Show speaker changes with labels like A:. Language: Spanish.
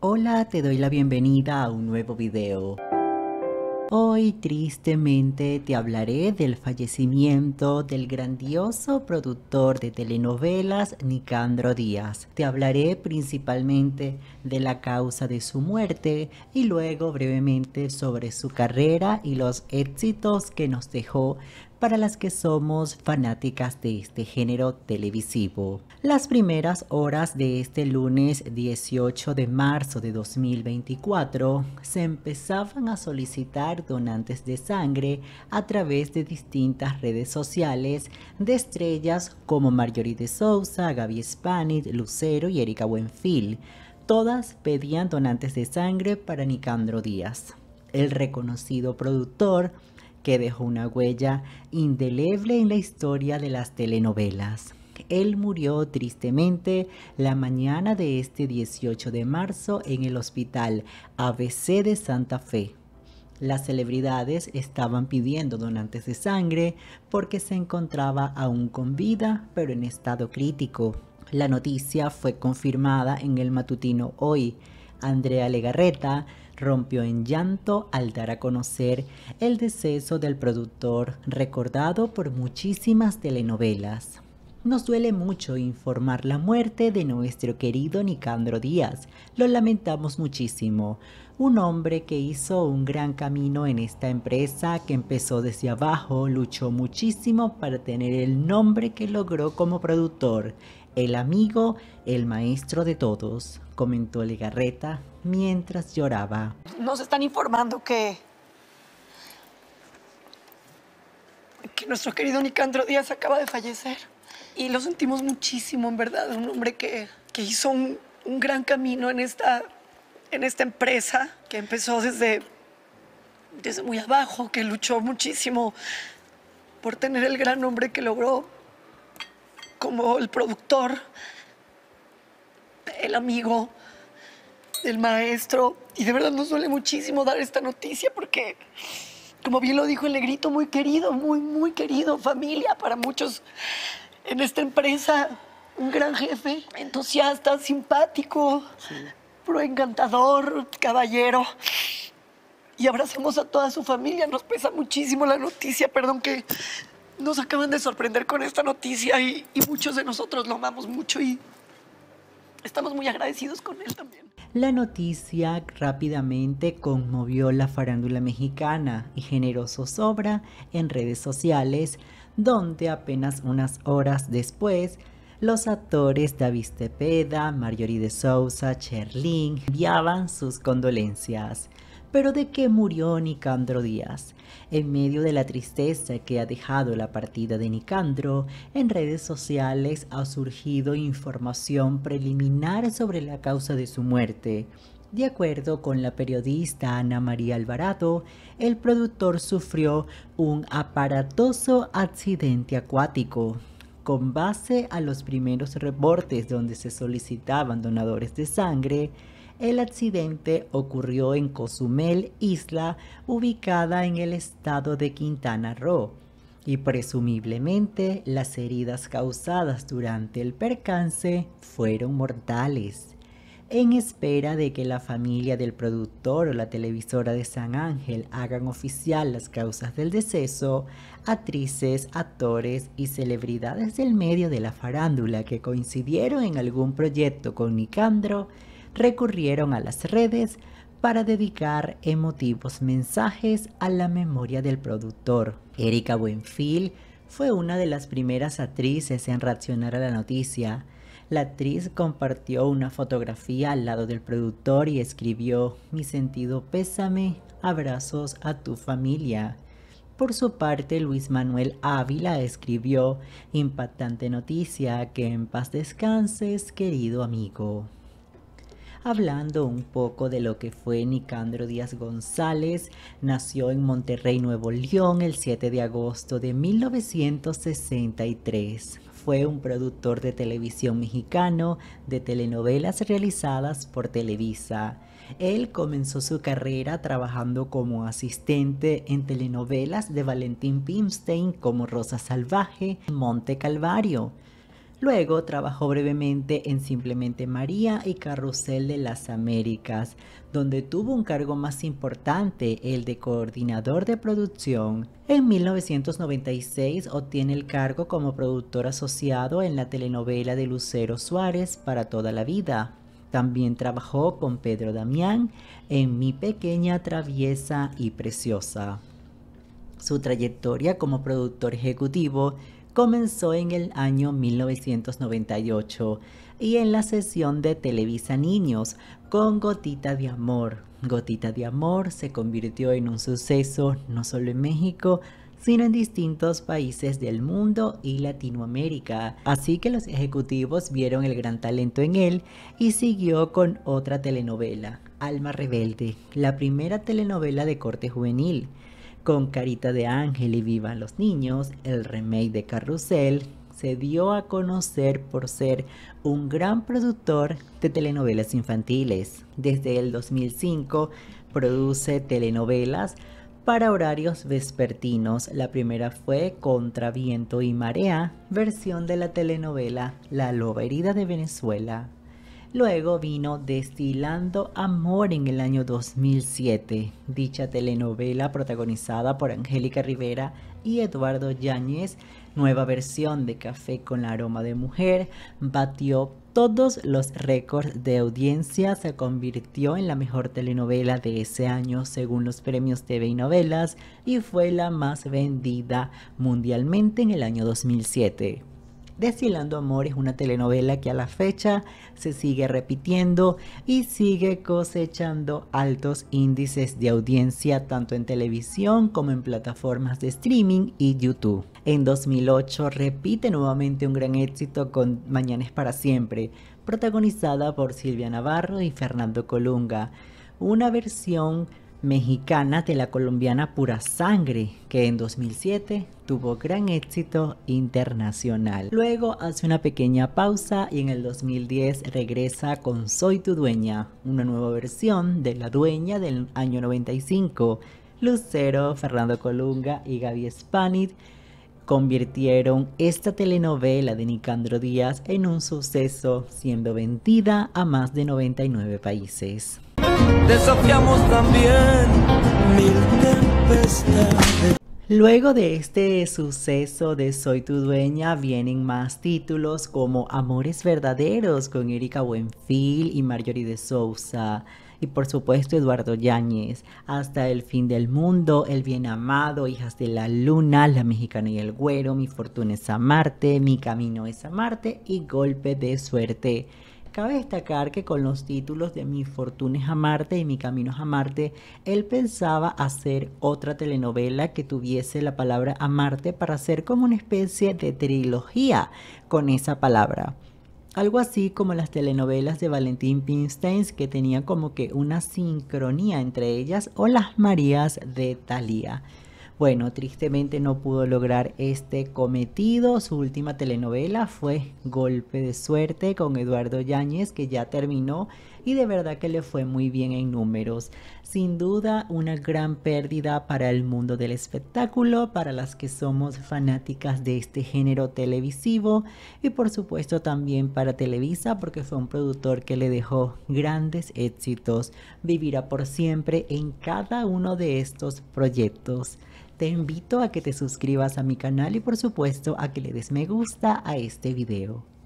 A: Hola, te doy la bienvenida a un nuevo video. Hoy tristemente te hablaré del fallecimiento del grandioso productor de telenovelas Nicandro Díaz. Te hablaré principalmente de la causa de su muerte y luego brevemente sobre su carrera y los éxitos que nos dejó para las que somos fanáticas de este género televisivo. Las primeras horas de este lunes 18 de marzo de 2024 se empezaban a solicitar donantes de sangre a través de distintas redes sociales de estrellas como Marjorie de Sousa, Gaby Spanit, Lucero y Erika Buenfil. Todas pedían donantes de sangre para Nicandro Díaz. El reconocido productor que dejó una huella indeleble en la historia de las telenovelas. Él murió tristemente la mañana de este 18 de marzo en el hospital ABC de Santa Fe. Las celebridades estaban pidiendo donantes de sangre porque se encontraba aún con vida, pero en estado crítico. La noticia fue confirmada en el matutino hoy. Andrea Legarreta rompió en llanto al dar a conocer el deceso del productor recordado por muchísimas telenovelas. Nos duele mucho informar la muerte de nuestro querido Nicandro Díaz. Lo lamentamos muchísimo. Un hombre que hizo un gran camino en esta empresa, que empezó desde abajo, luchó muchísimo para tener el nombre que logró como productor. El amigo, el maestro de todos, comentó Legarreta mientras lloraba. Nos están informando que... que nuestro querido Nicandro Díaz acaba de fallecer. Y lo sentimos muchísimo, en verdad. Un hombre que, hizo un, gran camino en esta, en esta empresa, que empezó desde, desde muy abajo, que luchó muchísimo por tener el gran nombre que logró como el productor, el amigo, el maestro. Y de verdad nos duele muchísimo dar esta noticia porque, como bien lo dijo el negrito, muy querido, muy, muy querido, familia para muchos en esta empresa. Un gran jefe, entusiasta, simpático, proencantador, encantador, caballero y abrazamos a toda su familia. Nos pesa muchísimo la noticia, perdón que nos acaban de sorprender con esta noticia y, muchos de nosotros lo amamos mucho y estamos muy agradecidos con él también. La noticia rápidamente conmovió la farándula mexicana y generó zozobra en redes sociales, donde apenas unas horas después, los actores David Tepeda, Marjorie de Sousa, Cherlin enviaban sus condolencias. Pero de qué murió Nicandro Díaz, en medio de la tristeza que ha dejado la partida de Nicandro, en redes sociales ha surgido información preliminar sobre la causa de su muerte. De acuerdo con la periodista Ana María Alvarado, el productor sufrió un aparatoso accidente acuático. Con base a los primeros reportes donde se solicitaban donadores de sangre, el accidente ocurrió en Cozumel, isla ubicada en el estado de Quintana Roo, y presumiblemente las heridas causadas durante el percance fueron mortales. En espera de que la familia del productor o la televisora de San Ángel hagan oficial las causas del deceso, actrices, actores y celebridades del medio de la farándula que coincidieron en algún proyecto con Nicandro recurrieron a las redes para dedicar emotivos mensajes a la memoria del productor. Erika Buenfil fue una de las primeras actrices en reaccionar a la noticia. La actriz compartió una fotografía al lado del productor y escribió Mi sentido pésame, abrazos a tu familia. Por su parte, Luis Manuel Ávila escribió Impactante noticia, que en paz descanses, querido amigo hablando un poco de lo que fue Nicandro Díaz González. Nació en Monterrey, Nuevo León, el 7 de agosto de 1963 fue un productor de televisión mexicano de telenovelas realizadas por Televisa. Él comenzó su carrera trabajando como asistente en telenovelas de Valentín Pimstein como Rosa Salvaje, Monte Calvario. Luego trabajó brevemente en Simplemente María y Carrusel de las Américas, donde tuvo un cargo más importante, el de coordinador de producción. En 1996 obtiene el cargo como productor asociado en la telenovela de Lucero Suárez para toda la vida. También trabajó con Pedro Damián en Mi Pequeña Traviesa y Preciosa. Su trayectoria como productor ejecutivo comenzó en el año 1998 y en la sesión de Televisa Niños con Gotita de Amor. Gotita de Amor se convirtió en un suceso no solo en México, sino en distintos países del mundo y Latinoamérica. Así que los ejecutivos vieron el gran talento en él y siguió con otra telenovela, Alma Rebelde, la primera telenovela de corte juvenil con Carita de Ángel y Vivan los Niños, el remake de Carrusel, se dio a conocer por ser un gran productor de telenovelas infantiles. Desde el 2005 produce telenovelas para horarios vespertinos. La primera fue Contra Viento y Marea, versión de la telenovela La Loba Herida de Venezuela. Luego vino Destilando Amor en el año 2007, dicha telenovela protagonizada por Angélica Rivera y Eduardo Yáñez, nueva versión de Café con la aroma de mujer, batió todos los récords de audiencia, se convirtió en la mejor telenovela de ese año según los premios TV y novelas y fue la más vendida mundialmente en el año 2007. Deshilando Amor es una telenovela que a la fecha se sigue repitiendo y sigue cosechando altos índices de audiencia tanto en televisión como en plataformas de streaming y YouTube. En 2008 repite nuevamente un gran éxito con Mañana es para siempre, protagonizada por Silvia Navarro y Fernando Colunga, una versión mexicana de la colombiana Pura Sangre, que en 2007 tuvo gran éxito internacional. Luego hace una pequeña pausa y en el 2010 regresa con Soy tu dueña, una nueva versión de La dueña del año 95. Lucero, Fernando Colunga y Gaby Spanit convirtieron esta telenovela de Nicandro Díaz en un suceso, siendo vendida a más de 99 países. Desafiamos también mil tempestades. Luego de este suceso de Soy tu dueña vienen más títulos como Amores Verdaderos con Erika Buenfil y Marjorie de Sousa y por supuesto Eduardo Yáñez, Hasta el fin del mundo, El bien amado, Hijas de la luna, La mexicana y el güero, Mi fortuna es a Marte, Mi camino es a Marte y Golpe de suerte. Cabe destacar que con los títulos de Mi Fortuna a Marte y Mi Camino a Marte, él pensaba hacer otra telenovela que tuviese la palabra a Marte para hacer como una especie de trilogía con esa palabra. Algo así como las telenovelas de Valentín Pinstein que tenía como que una sincronía entre ellas o las Marías de Thalía. Bueno, tristemente no pudo lograr este cometido. Su última telenovela fue Golpe de Suerte con Eduardo Yáñez, que ya terminó y de verdad que le fue muy bien en números. Sin duda, una gran pérdida para el mundo del espectáculo, para las que somos fanáticas de este género televisivo y por supuesto también para Televisa porque fue un productor que le dejó grandes éxitos. Vivirá por siempre en cada uno de estos proyectos te invito a que te suscribas a mi canal y por supuesto a que le des me gusta a este video.